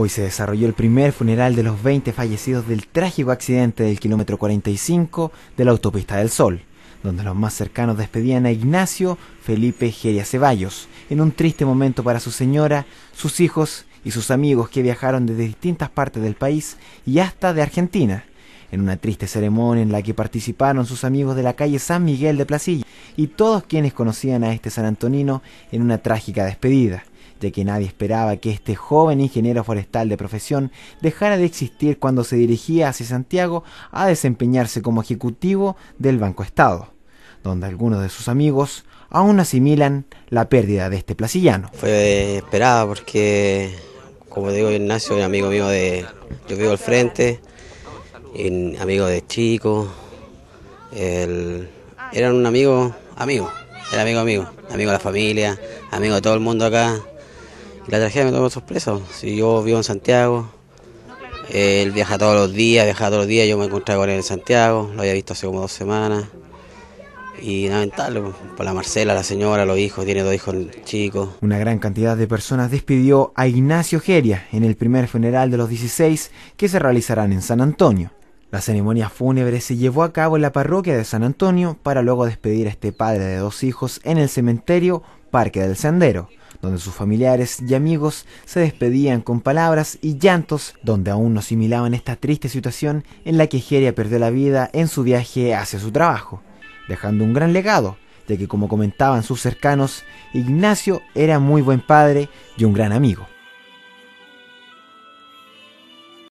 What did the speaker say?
Hoy se desarrolló el primer funeral de los 20 fallecidos del trágico accidente del kilómetro 45 de la autopista del Sol, donde los más cercanos despedían a Ignacio Felipe Geria Ceballos, en un triste momento para su señora, sus hijos y sus amigos que viajaron desde distintas partes del país y hasta de Argentina en una triste ceremonia en la que participaron sus amigos de la calle San Miguel de Placilla y todos quienes conocían a este San Antonino en una trágica despedida ya que nadie esperaba que este joven ingeniero forestal de profesión dejara de existir cuando se dirigía hacia Santiago a desempeñarse como ejecutivo del Banco Estado, donde algunos de sus amigos aún asimilan la pérdida de este placillano. Fue esperada porque, como digo, Ignacio amigo mío de... Yo vivo al frente, en amigos de chico, era eran un amigo, amigo, era amigo, amigo, amigo de la familia, amigo de todo el mundo acá. la tragedia me tomó sorpresa. Si yo vivo en Santiago, él viaja todos los días, viaja todos los días, yo me encontré con él en Santiago, lo había visto hace como dos semanas. Y lamentable, por la Marcela, la señora, los hijos, tiene dos hijos chicos. Una gran cantidad de personas despidió a Ignacio Geria en el primer funeral de los 16 que se realizarán en San Antonio. La ceremonia fúnebre se llevó a cabo en la parroquia de San Antonio para luego despedir a este padre de dos hijos en el cementerio Parque del Sendero, donde sus familiares y amigos se despedían con palabras y llantos, donde aún no asimilaban esta triste situación en la que Geria perdió la vida en su viaje hacia su trabajo, dejando un gran legado, de que como comentaban sus cercanos, Ignacio era muy buen padre y un gran amigo.